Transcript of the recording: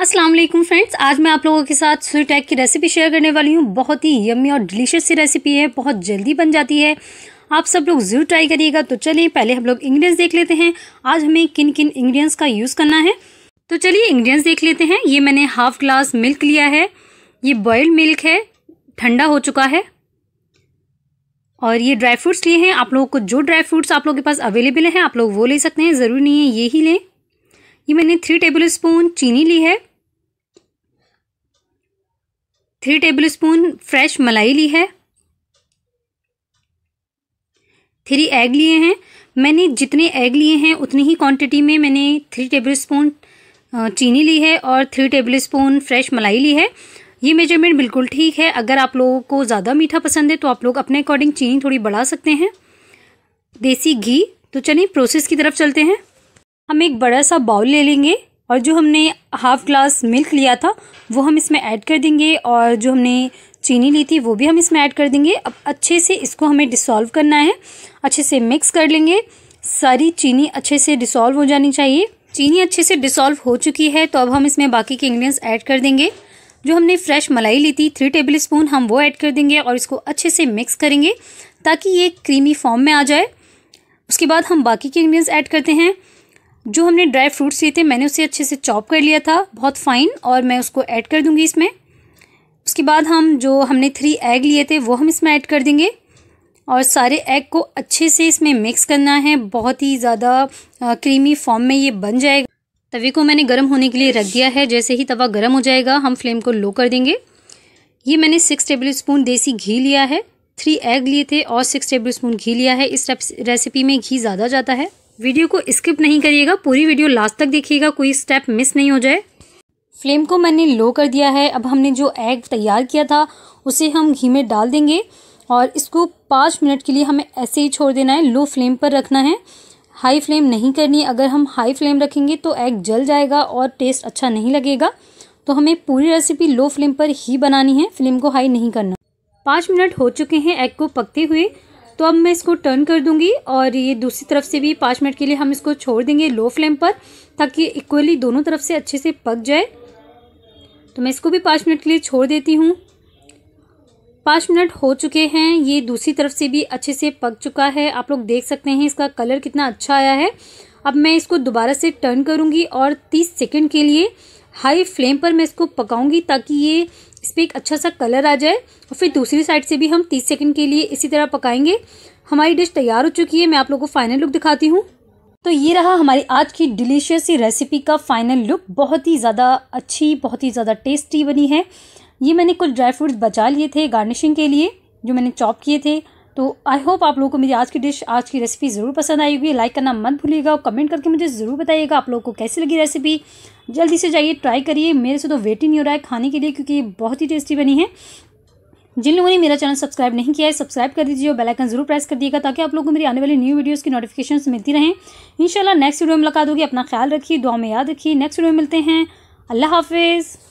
अस्सलाम वालेकुम फ्रेंड्स आज मैं आप लोगों के साथ स्वीट एग की रेसिपी शेयर करने वाली हूँ बहुत ही यम्मी और डिलीशियस सी रेसिपी है बहुत जल्दी बन जाती है आप सब लोग ज़रूर ट्राई करिएगा तो चलिए पहले हम लोग इंग्रेडिएंट्स देख लेते हैं आज हमें किन किन इंग्रेडिएंट्स का यूज़ करना है तो चलिए इंग्रेडिएंट्स देख लेते हैं ये मैंने हाफ़ ग्लास मिल्क लिया है ये बॉयल्ड मिल्क है ठंडा हो चुका है और ये ड्राई फ्रूट्स लिए हैं आप लोगों को जो ड्राई फ्रूट्स आप लोगों के पास अवेलेबल हैं आप लोग वो ले सकते हैं ज़रूर नहीं है ये ही लें ये मैंने थ्री टेबल स्पून चीनी ली है थ्री टेबल स्पून फ्रेश मलाई ली है थ्री एग लिए हैं मैंने जितने एग लिए हैं उतनी ही क्वांटिटी में मैंने थ्री टेबल स्पून चीनी ली है और थ्री टेबल स्पून फ्रेश मलाई ली है ये मेजरमेंट बिल्कुल ठीक है अगर आप लोगों को ज़्यादा मीठा पसंद है तो आप लोग अपने अकॉर्डिंग चीनी थोड़ी बढ़ा सकते हैं देसी घी तो चलिए प्रोसेस की तरफ चलते हैं हम एक बड़ा सा बाउल ले लेंगे और जो हमने हाफ़ ग्लास मिल्क लिया था वो हम इसमें ऐड कर देंगे और जो हमने चीनी ली थी वो भी हम इसमें ऐड कर देंगे अब अच्छे से इसको हमें डिसॉल्व करना है अच्छे से मिक्स कर लेंगे सारी चीनी अच्छे से डिसॉल्व हो जानी चाहिए चीनी अच्छे से डिसॉल्व हो चुकी है तो अब हम इसमें बाकी के इंग्रेडिएंट्स ऐड कर देंगे जो हमने फ्रेश मलाई ली थी थ्री टेबल स्पून हम वो ऐड कर देंगे और इसको अच्छे से मिक्स करेंगे ताकि ये क्रीमी फॉर्म में आ जाए उसके बाद हम बाकी के इंग्रेडिएंट्स ऐड करते हैं जो हमने ड्राई फ्रूट्स लिए थे मैंने उसे अच्छे से चॉप कर लिया था बहुत फाइन और मैं उसको ऐड कर दूंगी इसमें उसके बाद हम जो हमने थ्री एग लिए थे वो हम इसमें ऐड कर देंगे और सारे एग को अच्छे से इसमें मिक्स करना है बहुत ही ज़्यादा क्रीमी फॉर्म में ये बन जाएगा तवे को मैंने गर्म होने के लिए रख दिया है जैसे ही तवा गर्म हो जाएगा हम फ्लेम को लो कर देंगे ये मैंने सिक्स टेबल स्पून देसी घी लिया है थ्री एग लिए थे और सिक्स टेबल स्पून घी लिया है इस रेसिपी में घी ज़्यादा जाता है वीडियो को स्किप नहीं करिएगा पूरी वीडियो लास्ट तक देखिएगा कोई स्टेप मिस नहीं हो जाए फ्लेम को मैंने लो कर दिया है अब हमने जो एग तैयार किया था उसे हम घी में डाल देंगे और इसको पाँच मिनट के लिए हमें ऐसे ही छोड़ देना है लो फ्लेम पर रखना है हाई फ्लेम नहीं करनी अगर हम हाई फ्लेम रखेंगे तो एग जल जाएगा और टेस्ट अच्छा नहीं लगेगा तो हमें पूरी रेसिपी लो फ्लेम पर ही बनानी है फ्लेम को हाई नहीं करना पाँच मिनट हो चुके हैं एग को पकते हुए तो अब मैं इसको टर्न कर दूंगी और ये दूसरी तरफ से भी पाँच मिनट के लिए हम इसको छोड़ देंगे लो फ्लेम पर ताकि इक्वली दोनों तरफ से अच्छे से पक जाए तो मैं इसको भी पाँच मिनट के लिए छोड़ देती हूँ पाँच मिनट हो चुके हैं ये दूसरी तरफ से भी अच्छे से पक चुका है आप लोग देख सकते हैं इसका कलर कितना अच्छा आया है अब मैं इसको दोबारा से टर्न करूँगी और तीस सेकेंड के लिए हाई फ्लेम पर मैं इसको पकाऊंगी ताकि ये इस पर एक अच्छा सा कलर आ जाए और फिर दूसरी साइड से भी हम तीस सेकेंड के लिए इसी तरह पकाएंगे हमारी डिश तैयार हो चुकी है मैं आप लोगों को फाइनल लुक दिखाती हूँ तो ये रहा हमारी आज की डिलीशियस रेसिपी का फाइनल लुक बहुत ही ज़्यादा अच्छी बहुत ही ज़्यादा टेस्टी बनी है ये मैंने कुछ ड्राई फ्रूट्स बचा लिए थे गार्निशिंग के लिए जो मैंने चॉप किए थे तो आई होप आप लोगों को मेरी आज की डिश आज की रेसिपी ज़रूर पसंद आई होगी लाइक करना मत भूलिएगा और कमेंट करके मुझे ज़रूर बताइएगा आप लोगों को कैसी लगी रेसिपी जल्दी से जाइए ट्राई करिए मेरे से तो वेट ही नहीं हो रहा है खाने के लिए क्योंकि बहुत ही टेस्टी बनी है जिन लोगों ने मेरा चैनल सब्सक्राइब नहीं किया है सब्सक्राइब कर दीजिए और बेल आइकन जरूर प्रेस कर दिएगा ताकि आप लोगों को मेरी आने वाली न्यू वीडियोस की नोटिफिकेशन मिलती रहें इंशाल्लाह नेक्स्ट वीडियो में मुलाकात होगी अपना ख्याल रखिए दुआ में याद रखिए नेक्स्ट वीडियो में मिलते हैं अल्लाह हाफिज़